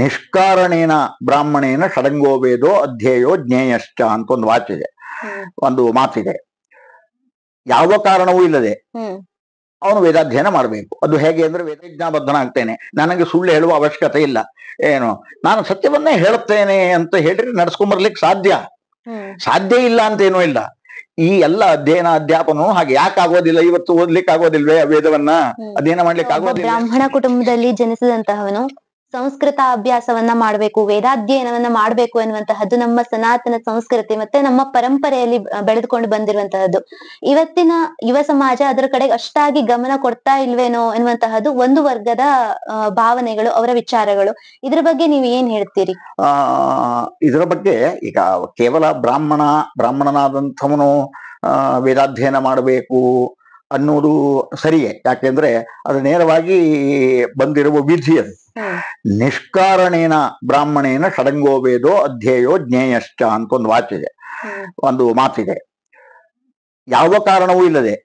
ನಿಷ್ಕಾರಣೇನ ಬ್ರಾಹ್ಮಣೇನ ಷಡಂಗೋ ವೇದೋ ಅಧ್ಯೇಯೋ ಜ್ಞೇಯಶ್ಚ ಅಂತ ಒಂದು ವಾಚಿದೆ ಒಂದು ಮಾತಿದೆ ಯಾವ ಕಾರಣವೂ ಇಲ್ಲದೆ ಅವನು ವೇದಾಧ್ಯಯನ ಮಾಡಬೇಕು ಅದು ಹೇಗೆ ಅಂದ್ರೆ ವೇದಜ್ಞಾಬದ್ಧನಾಗ್ತೇನೆ ನನಗೆ ಸುಳ್ಳು ಹೇಳುವ ಅವಶ್ಯಕತೆ ಇಲ್ಲ ಏನು ನಾನು ಸತ್ಯವನ್ನೇ ಹೇಳುತ್ತೇನೆ ಅಂತ ಹೇಳಿದ್ರೆ ನಡ್ಸ್ಕೊಂಬರ್ಲಿಕ್ಕೆ ಸಾಧ್ಯ ಸಾಧ್ಯ ಇಲ್ಲ ಅಂತ ಏನೂ ಇಲ್ಲ ಈ ಎಲ್ಲ ಅಧ್ಯಯನ ಅಧ್ಯಾಪನೂ ಹಾಗೆ ಯಾಕೆ ಆಗೋದಿಲ್ಲ ಇವತ್ತು ಓದ್ಲಿಕ್ಕೆ ಆಗೋದಿಲ್ವೇ ವೇದವನ್ನ ಅಧ್ಯಯನ ಮಾಡ್ಲಿಕ್ಕೆ ಆಗೋದಿಲ್ಲ ಬ್ರಾಹ್ಮಣ ಕುಟುಂಬದಲ್ಲಿ ಜನಿಸಿದಂತಹವನು ಸಂಸ್ಕೃತ ಅಭ್ಯಾಸವನ್ನ ಮಾಡ್ಬೇಕು ವೇದಾಧ್ಯಯನವನ್ನ ಮಾಡ್ಬೇಕು ಎನ್ನುವಂತಹದ್ದು ನಮ್ಮ ಸನಾತನ ಸಂಸ್ಕೃತಿ ಮತ್ತೆ ನಮ್ಮ ಪರಂಪರೆಯಲ್ಲಿ ಬೆಳೆದುಕೊಂಡು ಬಂದಿರುವಂತಹದ್ದು ಇವತ್ತಿನ ಯುವ ಸಮಾಜ ಅದರ ಕಡೆ ಅಷ್ಟಾಗಿ ಗಮನ ಕೊಡ್ತಾ ಇಲ್ವೇನೋ ಎನ್ನುವಂತಹದ್ದು ಒಂದು ವರ್ಗದ ಭಾವನೆಗಳು ಅವರ ವಿಚಾರಗಳು ಇದ್ರ ಬಗ್ಗೆ ನೀವು ಏನ್ ಹೇಳ್ತೀರಿ ಆ ಇದರ ಬಗ್ಗೆ ಈಗ ಕೇವಲ ಬ್ರಾಹ್ಮಣ ಬ್ರಾಹ್ಮಣನಾದಂಥವನು ವೇದಾಧ್ಯಯನ ಮಾಡಬೇಕು ಅನ್ನೋದು ಸರಿಯೇ ಯಾಕೆಂದ್ರೆ ಅದು ನೇರವಾಗಿ ಬಂದಿರುವ ವಿಧಿ ಅದು ನಿಷ್ಕಾರಣೇನ ಬ್ರಾಹ್ಮಣೇನ ವೇದೋ ಅಧ್ಯಯೋ ಜ್ಞೇಯಶ್ಚ ಅಂತ ಒಂದು ವಾಚಿದೆ ಒಂದು ಮಾತಿದೆ ಯಾವ ಕಾರಣವೂ ಇಲ್ಲದೆ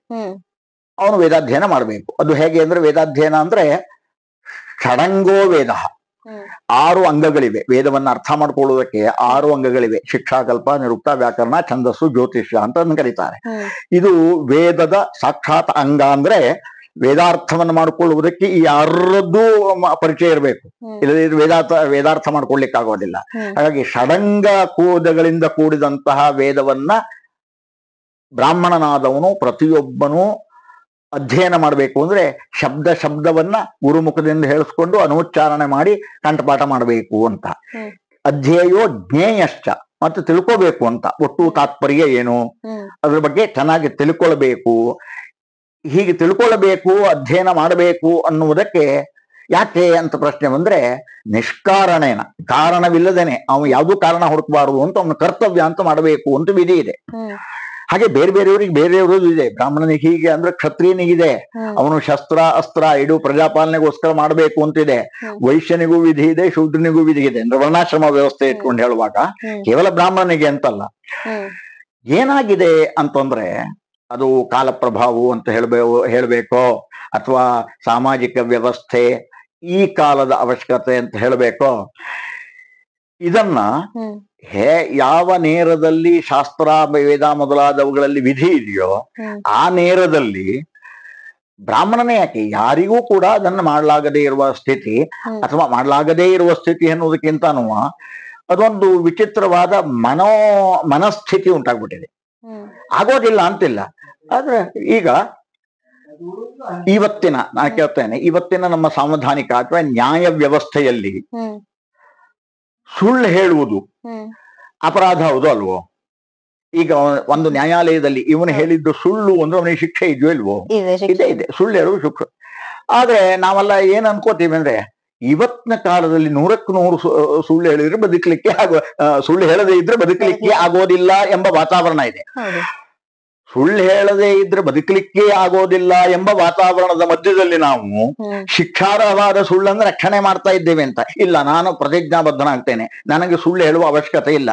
ಅವನು ವೇದಾಧ್ಯಯನ ಮಾಡಬೇಕು ಅದು ಹೇಗೆ ಅಂದ್ರೆ ವೇದಾಧ್ಯಯನ ಅಂದ್ರೆ ಷಡಂಗೋ ವೇದ ಆರು ಅಂಗಗಳಿವೆ ವೇದವನ್ನ ಅರ್ಥ ಮಾಡ್ಕೊಳ್ಳುವುದಕ್ಕೆ ಆರು ಅಂಗಗಳಿವೆ ಶಿಕ್ಷಾಕಲ್ಪ ನಿರುಕ್ತ ವ್ಯಾಕರಣ ಛಂದಸ್ಸು ಜ್ಯೋತಿಷ್ಯ ಅಂತ ಕರೀತಾರೆ ಇದು ವೇದದ ಸಾಕ್ಷಾತ್ ಅಂಗ ಅಂದ್ರೆ ವೇದಾರ್ಥವನ್ನು ಮಾಡಿಕೊಳ್ಳುವುದಕ್ಕೆ ಈ ಯಾರದ್ದು ಪರಿಚಯ ಇರಬೇಕು ಇಲ್ಲದೆ ವೇದಾರ್ಥ ವೇದಾರ್ಥ ಮಾಡ್ಕೊಳ್ಲಿಕ್ಕಾಗೋದಿಲ್ಲ ಹಾಗಾಗಿ ಷಡಂಗ ಕೋದಗಳಿಂದ ಕೂಡಿದಂತಹ ವೇದವನ್ನ ಬ್ರಾಹ್ಮಣನಾದವನು ಪ್ರತಿಯೊಬ್ಬನು ಅಧ್ಯಯನ ಮಾಡಬೇಕು ಅಂದ್ರೆ ಶಬ್ದ ಶಬ್ದವನ್ನ ಗುರುಮುಖದಿಂದ ಹೇಳಿಸ್ಕೊಂಡು ಅನುಚ್ಚಾರಣೆ ಮಾಡಿ ಕಂಠಪಾಠ ಮಾಡಬೇಕು ಅಂತ ಅಧ್ಯಯೋ ಜ್ಞೇಯಶ್ಚ ಮತ್ತೆ ತಿಳ್ಕೋಬೇಕು ಅಂತ ಒಟ್ಟು ತಾತ್ಪರ್ಯ ಏನು ಅದ್ರ ಬಗ್ಗೆ ಚೆನ್ನಾಗಿ ತಿಳ್ಕೊಳ್ಬೇಕು ಹೀಗೆ ತಿಳ್ಕೊಳ್ಬೇಕು ಅಧ್ಯಯನ ಮಾಡಬೇಕು ಅನ್ನುವುದಕ್ಕೆ ಯಾಕೆ ಅಂತ ಪ್ರಶ್ನೆ ಬಂದ್ರೆ ನಿಷ್ಕಾರಣೇನ ಕಾರಣವಿಲ್ಲದೇನೆ ಅವನು ಯಾವುದು ಕಾರಣ ಹುಡುಕಬಾರದು ಅಂತ ಅವನ ಕರ್ತವ್ಯ ಅಂತ ಮಾಡಬೇಕು ಅಂತ ವಿಧಿ ಇದೆ ಹಾಗೆ ಬೇರೆ ಬೇರೆಯವ್ರಿಗೆ ಬೇರೆಯವರು ಇದೆ ಬ್ರಾಹ್ಮಣನಿಗೆ ಹೀಗೆ ಅಂದ್ರೆ ಕ್ಷತ್ರಿಯನಿಗಿದೆ ಅವನು ಶಸ್ತ್ರ ಅಸ್ತ್ರ ಇಡು ಪ್ರಜಾಪಾಲನೆಗೋಸ್ಕರ ಮಾಡಬೇಕು ಅಂತಿದೆ ವೈಶ್ಯನಿಗೂ ವಿಧಿ ಇದೆ ಶೂದ್ರನಿಗೂ ವಿಧಿ ಇದೆ ಅಂದ್ರೆ ವರ್ಣಾಶ್ರಮ ವ್ಯವಸ್ಥೆ ಇಟ್ಕೊಂಡು ಹೇಳುವಾಗ ಕೇವಲ ಬ್ರಾಹ್ಮಣನಿಗೆ ಅಂತಲ್ಲ ಏನಾಗಿದೆ ಅಂತಂದ್ರೆ ಅದು ಕಾಲ ಪ್ರಭಾವವು ಅಂತ ಹೇಳ್ಬೇಕು ಹೇಳಬೇಕೋ ಅಥವಾ ಸಾಮಾಜಿಕ ವ್ಯವಸ್ಥೆ ಈ ಕಾಲದ ಅವಶ್ಯಕತೆ ಅಂತ ಹೇಳಬೇಕೋ ಇದನ್ನ ಹೇ ಯಾವ ನೇರದಲ್ಲಿ ಶಾಸ್ತ್ರ ವೇದ ಮೊದಲಾದವುಗಳಲ್ಲಿ ವಿಧಿ ಇದೆಯೋ ಆ ನೇರದಲ್ಲಿ ಬ್ರಾಹ್ಮಣನೇ ಯಾಕೆ ಯಾರಿಗೂ ಕೂಡ ಅದನ್ನು ಮಾಡಲಾಗದೇ ಇರುವ ಸ್ಥಿತಿ ಅಥವಾ ಮಾಡಲಾಗದೇ ಇರುವ ಸ್ಥಿತಿ ಅನ್ನೋದಕ್ಕಿಂತನೂ ಅದೊಂದು ವಿಚಿತ್ರವಾದ ಮನೋ ಮನಸ್ಥಿತಿ ಉಂಟಾಗ್ಬಿಟ್ಟಿದೆ ಆಗೋದಿಲ್ಲ ಅಂತಿಲ್ಲ ಆದ್ರೆ ಈಗ ಇವತ್ತಿನ ನಾನು ಕೇಳ್ತೇನೆ ಇವತ್ತಿನ ನಮ್ಮ ಸಾಂವಿಧಾನಿಕ ಅಥವಾ ನ್ಯಾಯ ವ್ಯವಸ್ಥೆಯಲ್ಲಿ ಸುಳ್ಳು ಹೇಳುವುದು ಅಪರಾಧ ಹೌದು ಅಲ್ವೋ ಈಗ ಒಂದು ನ್ಯಾಯಾಲಯದಲ್ಲಿ ಇವನು ಹೇಳಿದ್ದು ಸುಳ್ಳು ಅಂದ್ರೆ ಅವನಿಗೆ ಶಿಕ್ಷೆ ಇದೆಯೋ ಇಲ್ವೋ ಇದೆ ಇದೆ ಸುಳ್ಳು ಹೇಳುವುದು ಶುಕ್ರ ಆದ್ರೆ ನಾವೆಲ್ಲ ಏನ್ ಅನ್ಕೋತೀವಿ ಅಂದ್ರೆ ಇವತ್ತಿನ ಕಾಲದಲ್ಲಿ ನೂರಕ್ಕೂ ನೂರು ಸುಳ್ಳು ಹೇಳಿದ್ರೆ ಬದುಕಲಿಕ್ಕೆ ಆಗೋ ಸುಳ್ಳು ಹೇಳದೇ ಇದ್ರೆ ಬದುಕಲಿಕ್ಕೆ ಆಗೋದಿಲ್ಲ ಎಂಬ ವಾತಾವರಣ ಇದೆ ಸುಳ್ಳು ಹೇಳದೇ ಇದ್ರೆ ಬದುಕಲಿಕ್ಕೆ ಆಗೋದಿಲ್ಲ ಎಂಬ ವಾತಾವರಣದ ಮಧ್ಯದಲ್ಲಿ ನಾವು ಶಿಕ್ಷಾರ್ಹವಾದ ಸುಳ್ಳನ್ನು ರಕ್ಷಣೆ ಮಾಡ್ತಾ ಇದ್ದೇವೆ ಅಂತ ಇಲ್ಲ ನಾನು ಪ್ರತಿಜ್ಞಾಬದ್ಧನಾಗ್ತೇನೆ ನನಗೆ ಸುಳ್ಳು ಹೇಳುವ ಅವಶ್ಯಕತೆ ಇಲ್ಲ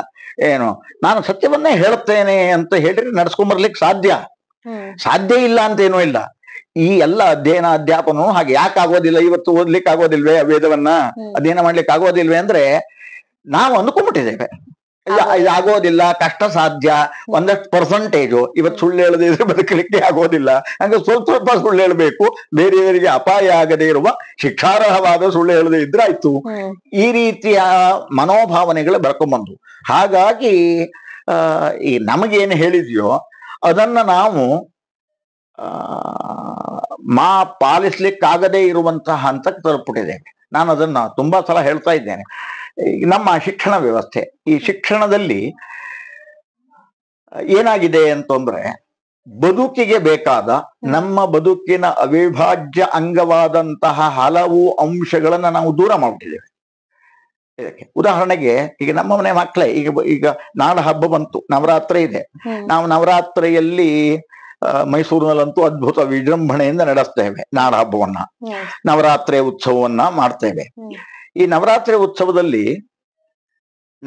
ಏನು ನಾನು ಸತ್ಯವನ್ನೇ ಹೇಳುತ್ತೇನೆ ಅಂತ ಹೇಳಿದ್ರೆ ನಡ್ಸ್ಕೊಂಡ್ಬರ್ಲಿಕ್ಕೆ ಸಾಧ್ಯ ಸಾಧ್ಯ ಇಲ್ಲ ಅಂತ ಇಲ್ಲ ಈ ಎಲ್ಲ ಅಧ್ಯಯನ ಅಧ್ಯಾಪನೂ ಹಾಗೆ ಯಾಕೆ ಆಗೋದಿಲ್ಲ ಇವತ್ತು ಓದ್ಲಿಕ್ಕೆ ಆಗೋದಿಲ್ವೇ ವೇದವನ್ನ ಅಧ್ಯಯನ ಮಾಡ್ಲಿಕ್ಕೆ ಆಗೋದಿಲ್ವೇ ಅಂದ್ರೆ ನಾವು ಅಂದ್ಕೊಂಡ್ಬಿಟ್ಟಿದ್ದೇವೆ ಇದಾಗೋದಿಲ್ಲ ಕಷ್ಟ ಸಾಧ್ಯ ಒಂದಷ್ಟು ಪರ್ಸೆಂಟೇಜು ಇವತ್ತು ಸುಳ್ಳು ಹೇಳದೆ ಇದ್ರೆ ಬದುಕಲಿಕ್ಕೆ ಆಗೋದಿಲ್ಲ ಹಂಗೆ ಸ್ವಲ್ಪ ಸ್ವಲ್ಪ ಸುಳ್ಳು ಹೇಳಬೇಕು ಬೇರೆಯವರಿಗೆ ಅಪಾಯ ಆಗದೇ ಇರುವ ಶಿಕ್ಷಾರ್ಹವಾದ ಸುಳ್ಳು ಹೇಳದೆ ಇದ್ರೆ ಆಯ್ತು ಈ ರೀತಿಯ ಮನೋಭಾವನೆಗಳು ಬರ್ಕೊಂಡ್ಬಂದು ಹಾಗಾಗಿ ಈ ನಮಗೇನು ಹೇಳಿದ್ಯೋ ಅದನ್ನ ನಾವು ಮಾ ಪಾಲಿಸ್ಲಿಕ್ಕಾಗದೇ ಇರುವಂತಹ ಹಂತಕ್ಕೆ ತಲುಪಿಟ್ಟಿದ್ದೇವೆ ನಾನು ಅದನ್ನ ತುಂಬಾ ಸಲ ಹೇಳ್ತಾ ಇದ್ದೇನೆ ನಮ್ಮ ಶಿಕ್ಷಣ ವ್ಯವಸ್ಥೆ ಈ ಶಿಕ್ಷಣದಲ್ಲಿ ಏನಾಗಿದೆ ಅಂತಂದ್ರೆ ಬದುಕಿಗೆ ಬೇಕಾದ ನಮ್ಮ ಬದುಕಿನ ಅವಿಭಾಜ್ಯ ಅಂಗವಾದಂತಹ ಹಲವು ಅಂಶಗಳನ್ನು ನಾವು ದೂರ ಮಾಡಿದ್ದೇವೆ ಇದಕ್ಕೆ ಉದಾಹರಣೆಗೆ ಈಗ ನಮ್ಮ ಮನೆ ಮಕ್ಕಳೇ ಈಗ ಈಗ ನಾಡ ಹಬ್ಬ ಬಂತು ನವರಾತ್ರಿ ಇದೆ ನಾವು ನವರಾತ್ರಿಯಲ್ಲಿ ಮೈಸೂರಿನಲ್ಲಂತೂ ಅದ್ಭುತ ವಿಜೃಂಭಣೆಯಿಂದ ನಡೆಸ್ತೇವೆ ನಾಡ ಹಬ್ಬವನ್ನ ನವರಾತ್ರಿ ಉತ್ಸವವನ್ನ ಮಾಡ್ತೇವೆ ಈ ನವರಾತ್ರಿ ಉತ್ಸವದಲ್ಲಿ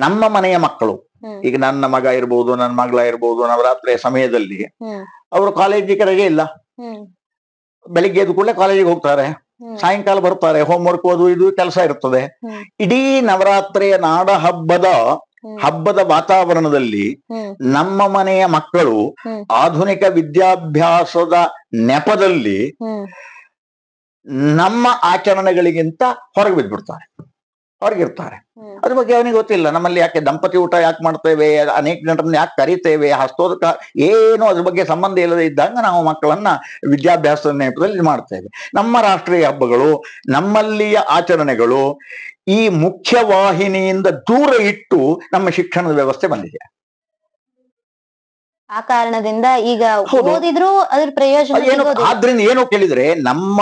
ನಮ್ಮ ಮನೆಯ ಮಕ್ಕಳು ಈಗ ನನ್ನ ಮಗ ಇರ್ಬೋದು ನನ್ನ ಮಗಳ ಇರ್ಬೋದು ನವರಾತ್ರಿಯ ಸಮಯದಲ್ಲಿ ಅವರು ಕಾಲೇಜಿಗೆ ರಜೆ ಇಲ್ಲ ಬೆಳಿಗ್ಗೆ ಎದ್ದು ಕೂಡಲೇ ಕಾಲೇಜಿಗೆ ಹೋಗ್ತಾರೆ ಸಾಯಂಕಾಲ ಬರ್ತಾರೆ ಹೋಮ್ವರ್ಕ್ ಓದು ಇದು ಕೆಲಸ ಇರ್ತದೆ ಇಡೀ ನವರಾತ್ರಿಯ ನಾಡ ಹಬ್ಬದ ಹಬ್ಬದ ವಾತಾವರಣದಲ್ಲಿ ನಮ್ಮ ಮನೆಯ ಮಕ್ಕಳು ಆಧುನಿಕ ವಿದ್ಯಾಭ್ಯಾಸದ ನೆಪದಲ್ಲಿ ನಮ್ಮ ಆಚರಣೆಗಳಿಗಿಂತ ಹೊರಗೆ ಬಿದ್ದ್ಬಿಡ್ತಾರೆ ಹೊರಗಿರ್ತಾರೆ ಅದ್ರ ಬಗ್ಗೆ ಅವನಿಗೆ ಗೊತ್ತಿಲ್ಲ ನಮ್ಮಲ್ಲಿ ಯಾಕೆ ದಂಪತಿ ಊಟ ಯಾಕೆ ಮಾಡ್ತೇವೆ ಅನೇಕ ಜನರನ್ನ ಯಾಕೆ ಕರಿತೇವೆ ಹಸ್ತೋದಕ ಏನು ಅದ್ರ ಬಗ್ಗೆ ಸಂಬಂಧ ಇಲ್ಲದೆ ಇದ್ದಂಗ ನಾವು ಮಕ್ಕಳನ್ನ ವಿದ್ಯಾಭ್ಯಾಸದ ನೆಪದಲ್ಲಿ ಮಾಡ್ತೇವೆ ನಮ್ಮ ರಾಷ್ಟ್ರೀಯ ಹಬ್ಬಗಳು ನಮ್ಮಲ್ಲಿಯ ಆಚರಣೆಗಳು ಈ ಮುಖ್ಯವಾಹಿನಿಯಿಂದ ದೂರ ಇಟ್ಟು ನಮ್ಮ ಶಿಕ್ಷಣದ ವ್ಯವಸ್ಥೆ ಬಂದಿದೆ ಆ ಕಾರಣದಿಂದ ಈಗ ಓದಿದ್ರು ಅದ್ರ ಪ್ರಯೋಜನ ಆದ್ರಿಂದ ಏನು ಕೇಳಿದ್ರೆ ನಮ್ಮ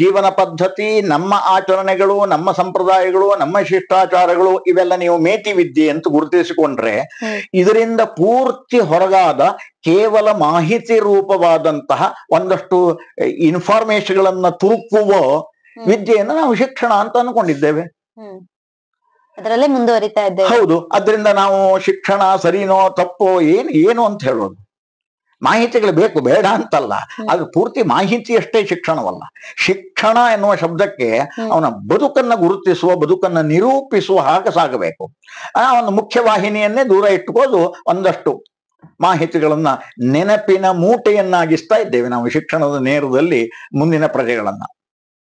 ಜೀವನ ಪದ್ಧತಿ ನಮ್ಮ ಆಚರಣೆಗಳು ನಮ್ಮ ಸಂಪ್ರದಾಯಗಳು ನಮ್ಮ ಶಿಷ್ಟಾಚಾರಗಳು ಇವೆಲ್ಲ ನೀವು ಮೇಟಿ ವಿದ್ಯೆ ಅಂತ ಗುರುತಿಸಿಕೊಂಡ್ರೆ ಇದರಿಂದ ಪೂರ್ತಿ ಹೊರಗಾದ ಕೇವಲ ಮಾಹಿತಿ ರೂಪವಾದಂತಹ ಒಂದಷ್ಟು ಇನ್ಫಾರ್ಮೇಶನ್ ತುರುಕುವ ವಿದ್ಯೆಯನ್ನು ನಾವು ಶಿಕ್ಷಣ ಅಂತ ಅನ್ಕೊಂಡಿದ್ದೇವೆ ಅದರಲ್ಲೇ ಮುಂದುವರಿತಾ ಇದ್ದೇವೆ ಹೌದು ಅದರಿಂದ ನಾವು ಶಿಕ್ಷಣ ಸರಿನೋ ತಪ್ಪೋ ಏನು ಏನು ಅಂತ ಹೇಳೋದು ಮಾಹಿತಿಗಳು ಬೇಕು ಬೇಡ ಅಂತಲ್ಲ ಅದು ಪೂರ್ತಿ ಮಾಹಿತಿಯಷ್ಟೇ ಶಿಕ್ಷಣವಲ್ಲ ಶಿಕ್ಷಣ ಎನ್ನುವ ಶಬ್ದಕ್ಕೆ ಅವನ ಬದುಕನ್ನ ಗುರುತಿಸುವ ಬದುಕನ್ನ ನಿರೂಪಿಸುವ ಹಾಗೆ ಸಾಗಬೇಕು ಆ ಒಂದು ಮುಖ್ಯ ದೂರ ಇಟ್ಟುಕೋದು ಒಂದಷ್ಟು ಮಾಹಿತಿಗಳನ್ನ ನೆನಪಿನ ಮೂಟೆಯನ್ನಾಗಿಸ್ತಾ ಇದ್ದೇವೆ ನಾವು ಶಿಕ್ಷಣದ ನೇರದಲ್ಲಿ ಮುಂದಿನ ಪ್ರಜೆಗಳನ್ನ